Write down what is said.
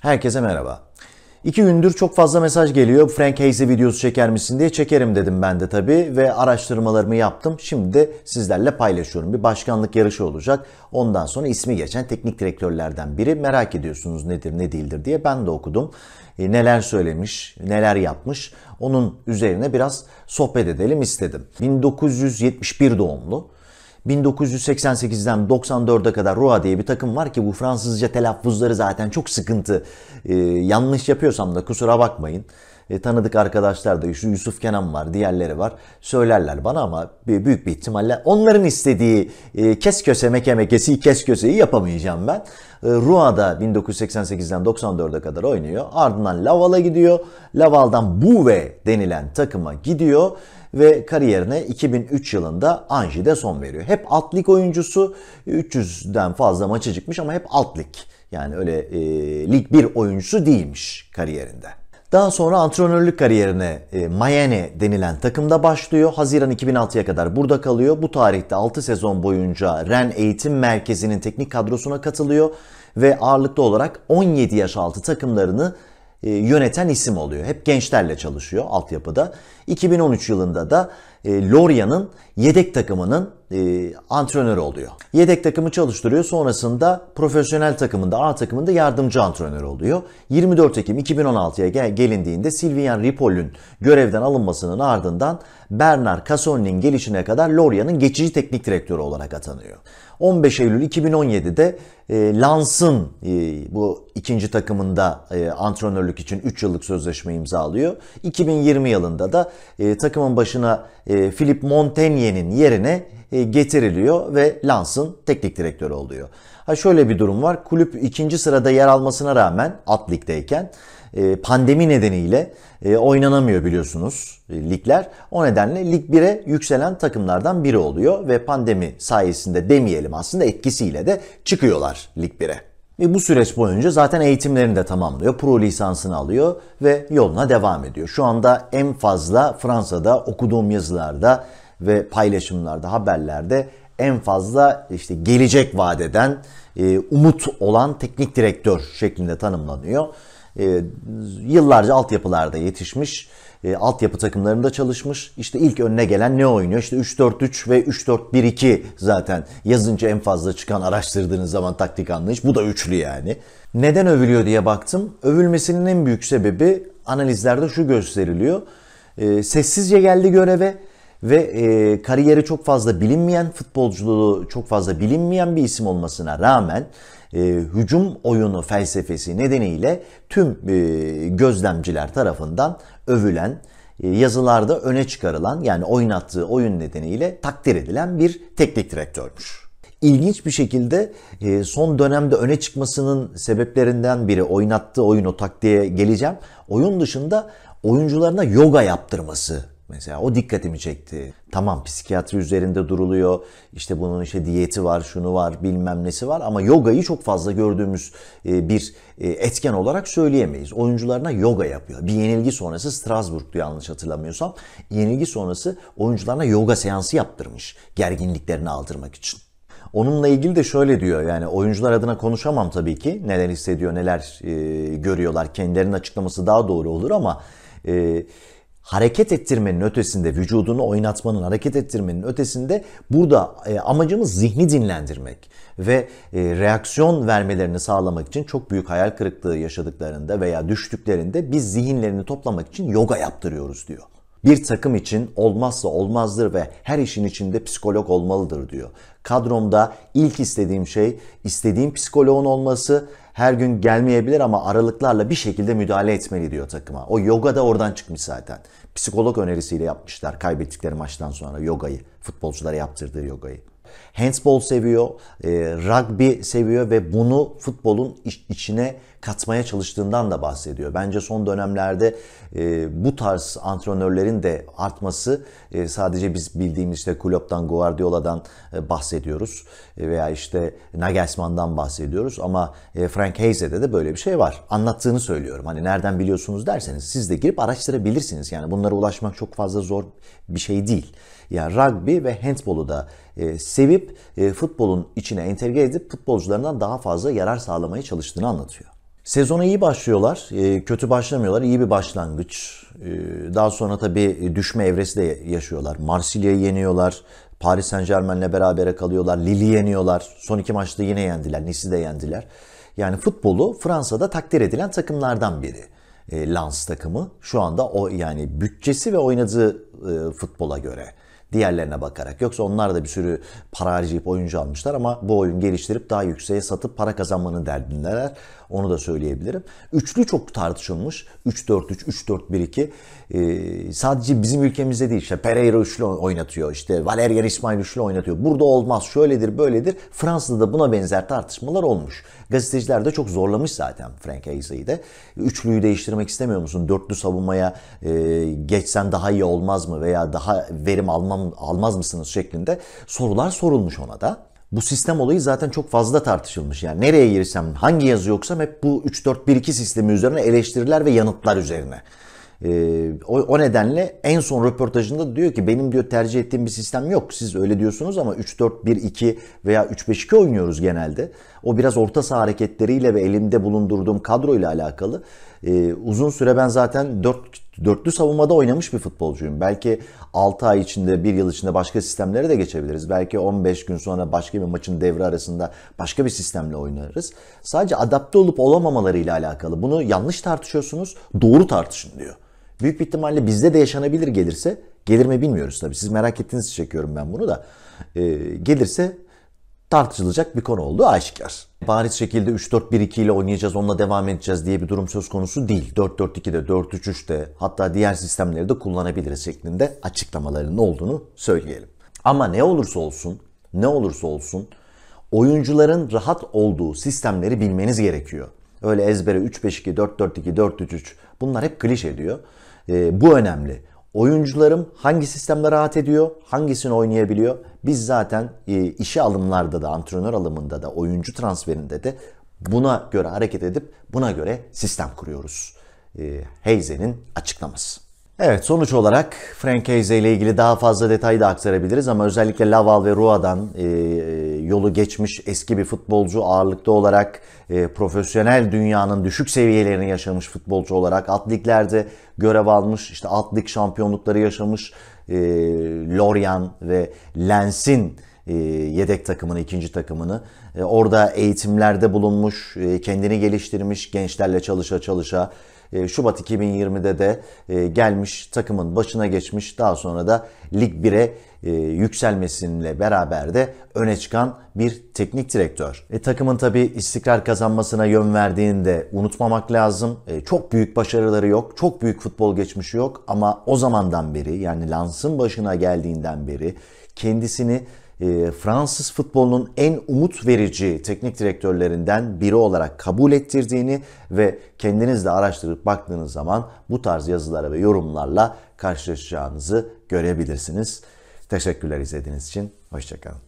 Herkese merhaba. İki gündür çok fazla mesaj geliyor. Frank Hayes'i videosu çeker misin diye çekerim dedim ben de tabii ve araştırmalarımı yaptım. Şimdi de sizlerle paylaşıyorum. Bir başkanlık yarışı olacak. Ondan sonra ismi geçen teknik direktörlerden biri merak ediyorsunuz nedir ne değildir diye ben de okudum. E, neler söylemiş, neler yapmış onun üzerine biraz sohbet edelim istedim. 1971 doğumlu. 1988'den 94'e kadar Roa diye bir takım var ki bu Fransızca telaffuzları zaten çok sıkıntı. Ee, yanlış yapıyorsam da kusura bakmayın. E, tanıdık arkadaşlar da şu Yusuf Kenan var, diğerleri var. Söylerler bana ama büyük bir ihtimalle onların istediği e, kes köse mekemekesi kes köseyi yapamayacağım ben. E, Rua'da 1988'den 94'e kadar oynuyor. Ardından Laval'a gidiyor. Laval'dan Buve denilen takıma gidiyor ve kariyerine 2003 yılında Anji'de son veriyor. Hep alt lig oyuncusu 300'den fazla maçı çıkmış ama hep alt lig. Yani öyle e, lig 1 oyuncusu değilmiş kariyerinde. Daha sonra antrenörlük kariyerine e, Mayene denilen takımda başlıyor. Haziran 2006'ya kadar burada kalıyor. Bu tarihte 6 sezon boyunca Ren Eğitim Merkezi'nin teknik kadrosuna katılıyor ve ağırlıklı olarak 17 yaş altı takımlarını e, yöneten isim oluyor. Hep gençlerle çalışıyor altyapıda. 2013 yılında da e, Loria'nın yedek takımının e, antrenörü oluyor. Yedek takımı çalıştırıyor. Sonrasında profesyonel takımında A takımında yardımcı antrenör oluyor. 24 Ekim 2016'ya gelindiğinde Silvian Ripoll'ün görevden alınmasının ardından Bernard Casonni'nin gelişine kadar Loria'nın geçici teknik direktörü olarak atanıyor. 15 Eylül 2017'de e, Lans'ın e, bu ikinci takımında e, antrenörlük için 3 yıllık sözleşme imzalıyor. 2020 yılında da e, takımın başına e, Philip Montenier'in yerine e, getiriliyor ve Lans'ın teknik direktörü oluyor. Ha şöyle bir durum var. Kulüp ikinci sırada yer almasına rağmen Atlik'teyken e, pandemi nedeniyle e, oynanamıyor biliyorsunuz e, ligler. O nedenle Lig 1'e yükselen takımlardan biri oluyor ve pandemi sayesinde demeyelim aslında etkisiyle de çıkıyorlar Lig 1'e. Ve bu süreç boyunca zaten eğitimlerini de tamamlıyor. Pro lisansını alıyor ve yoluna devam ediyor. Şu anda en fazla Fransa'da okuduğum yazılarda ve paylaşımlarda, haberlerde en fazla işte gelecek vadeden umut olan teknik direktör şeklinde tanımlanıyor e, yıllarca altyapılarda yetişmiş, e, altyapı takımlarında çalışmış. İşte ilk önüne gelen ne oynuyor? İşte 3-4-3 ve 3-4-1-2 zaten yazınca en fazla çıkan araştırdığınız zaman taktik anlayış. Bu da üçlü yani. Neden övülüyor diye baktım. Övülmesinin en büyük sebebi analizlerde şu gösteriliyor. E, sessizce geldi göreve ve e, kariyeri çok fazla bilinmeyen, futbolculuğu çok fazla bilinmeyen bir isim olmasına rağmen e, hücum oyunu felsefesi nedeniyle tüm e, gözlemciler tarafından övülen, e, yazılarda öne çıkarılan yani oynattığı oyun nedeniyle takdir edilen bir teknik direktörmüş. İlginç bir şekilde e, son dönemde öne çıkmasının sebeplerinden biri oynattığı oyunu o taktiğe geleceğim. Oyun dışında oyuncularına yoga yaptırması Mesela o dikkatimi çekti. Tamam psikiyatri üzerinde duruluyor. İşte bunun işte diyeti var, şunu var, bilmem nesi var. Ama yogayı çok fazla gördüğümüz e, bir e, etken olarak söyleyemeyiz. Oyuncularına yoga yapıyor. Bir yenilgi sonrası Strasbourg'du yanlış hatırlamıyorsam. Yenilgi sonrası oyuncularına yoga seansı yaptırmış. Gerginliklerini aldırmak için. Onunla ilgili de şöyle diyor yani oyuncular adına konuşamam tabii ki neler hissediyor neler e, görüyorlar kendilerinin açıklaması daha doğru olur ama e, hareket ettirmenin ötesinde vücudunu oynatmanın hareket ettirmenin ötesinde burada e, amacımız zihni dinlendirmek ve e, reaksiyon vermelerini sağlamak için çok büyük hayal kırıklığı yaşadıklarında veya düştüklerinde biz zihinlerini toplamak için yoga yaptırıyoruz diyor. Bir takım için olmazsa olmazdır ve her işin içinde psikolog olmalıdır diyor. Kadromda ilk istediğim şey istediğim psikoloğun olması her gün gelmeyebilir ama aralıklarla bir şekilde müdahale etmeli diyor takıma. O yoga da oradan çıkmış zaten. Psikolog önerisiyle yapmışlar kaybettikleri maçtan sonra yogayı, futbolculara yaptırdığı yogayı. Handball seviyor, e, rugby seviyor ve bunu futbolun iç, içine katmaya çalıştığından da bahsediyor. Bence son dönemlerde e, bu tarz antrenörlerin de artması e, sadece biz bildiğimiz işte Klopp'tan, Guardiola'dan e, bahsediyoruz e, veya işte Nagelsmann'dan bahsediyoruz ama e, Frank Haze'de de böyle bir şey var. Anlattığını söylüyorum. Hani nereden biliyorsunuz derseniz siz de girip araştırabilirsiniz. Yani bunlara ulaşmak çok fazla zor bir şey değil. Yani rugby ve handbolu da e, sevip e, futbolun içine entegre edip futbolcularından daha fazla yarar sağlamaya çalıştığını anlatıyor. Sezona iyi başlıyorlar, e, kötü başlamıyorlar, iyi bir başlangıç. E, daha sonra tabii düşme evresi de yaşıyorlar. Marsilya'yı yeniyorlar, Paris Saint Germain'le beraber kalıyorlar, Lille'i yeniyorlar. Son iki maçta yine yendiler, Nice'i de yendiler. Yani futbolu Fransa'da takdir edilen takımlardan biri. E, Lens takımı şu anda o yani bütçesi ve oynadığı e, futbola göre diğerlerine bakarak. Yoksa onlar da bir sürü para harcayıp oyuncu almışlar ama bu oyun geliştirip daha yükseğe satıp para kazanmanın derdindeler. Onu da söyleyebilirim. Üçlü çok tartışılmış. 3-4-3, 3-4-1-2. Ee, sadece bizim ülkemizde değil. İşte Pereira üçlü oynatıyor. İşte Valerian İsmail üçlü oynatıyor. Burada olmaz. Şöyledir, böyledir. Fransa'da da buna benzer tartışmalar olmuş. Gazeteciler de çok zorlamış zaten Frank Ayza'yı da. Üçlüyü değiştirmek istemiyor musun? Dörtlü savunmaya e, geçsen daha iyi olmaz mı? Veya daha verim almam almaz mısınız şeklinde sorular sorulmuş ona da. Bu sistem olayı zaten çok fazla tartışılmış. Yani nereye girsem, hangi yazı yoksam hep bu 3-4-1-2 sistemi üzerine eleştiriler ve yanıtlar üzerine. Ee, o, o nedenle en son röportajında diyor ki benim diyor tercih ettiğim bir sistem yok. Siz öyle diyorsunuz ama 3-4-1-2 veya 3-5-2 oynuyoruz genelde. O biraz orta saha hareketleriyle ve elimde bulundurduğum kadroyla alakalı. Ee, uzun süre ben zaten 4 dörtlü savunmada oynamış bir futbolcuyum. Belki 6 ay içinde, 1 yıl içinde başka sistemlere de geçebiliriz. Belki 15 gün sonra başka bir maçın devre arasında başka bir sistemle oynarız. Sadece adapte olup olamamaları ile alakalı. Bunu yanlış tartışıyorsunuz, doğru tartışın diyor. Büyük bir ihtimalle bizde de yaşanabilir gelirse. Gelir mi bilmiyoruz tabii. Siz merak ettiğiniz için çekiyorum ben bunu da. Ee, gelirse tartışılacak bir konu olduğu aşikar. Bariz şekilde 3-4-1-2 ile oynayacağız, onunla devam edeceğiz diye bir durum söz konusu değil. 4-4-2'de, 4-3-3'te hatta diğer sistemleri de kullanabiliriz şeklinde açıklamalarının olduğunu söyleyelim. Ama ne olursa olsun, ne olursa olsun oyuncuların rahat olduğu sistemleri bilmeniz gerekiyor. Öyle ezbere 3-5-2, 4-4-2, 4-3-3 bunlar hep klişe diyor. E, bu önemli. Oyuncularım hangi sistemde rahat ediyor, hangisini oynayabiliyor? Biz zaten e, işe alımlarda da, antrenör alımında da, oyuncu transferinde de buna göre hareket edip buna göre sistem kuruyoruz. E, Heyze'nin açıklaması. Evet sonuç olarak Frank Hayes ile ilgili daha fazla detayı da aktarabiliriz ama özellikle Laval ve Rua'dan e, e yolu geçmiş eski bir futbolcu ağırlıkta olarak e, profesyonel dünyanın düşük seviyelerini yaşamış futbolcu olarak alt görev almış işte alt şampiyonlukları yaşamış e, Lorient ve Lens'in e, yedek takımını, ikinci takımını. E, orada eğitimlerde bulunmuş, kendini geliştirmiş, gençlerle çalışa çalışa e, Şubat 2020'de de e, gelmiş takımın başına geçmiş daha sonra da Lig 1'e yükselmesiyle beraber de öne çıkan bir teknik direktör. E, takımın tabi istikrar kazanmasına yön verdiğini de unutmamak lazım. E, çok büyük başarıları yok, çok büyük futbol geçmişi yok ama o zamandan beri yani Lans'ın başına geldiğinden beri kendisini ee, Fransız futbolunun en umut verici teknik direktörlerinden biri olarak kabul ettirdiğini ve kendiniz de araştırıp baktığınız zaman bu tarz yazılara ve yorumlarla karşılaşacağınızı görebilirsiniz. Teşekkürler izlediğiniz için. Hoşçakalın.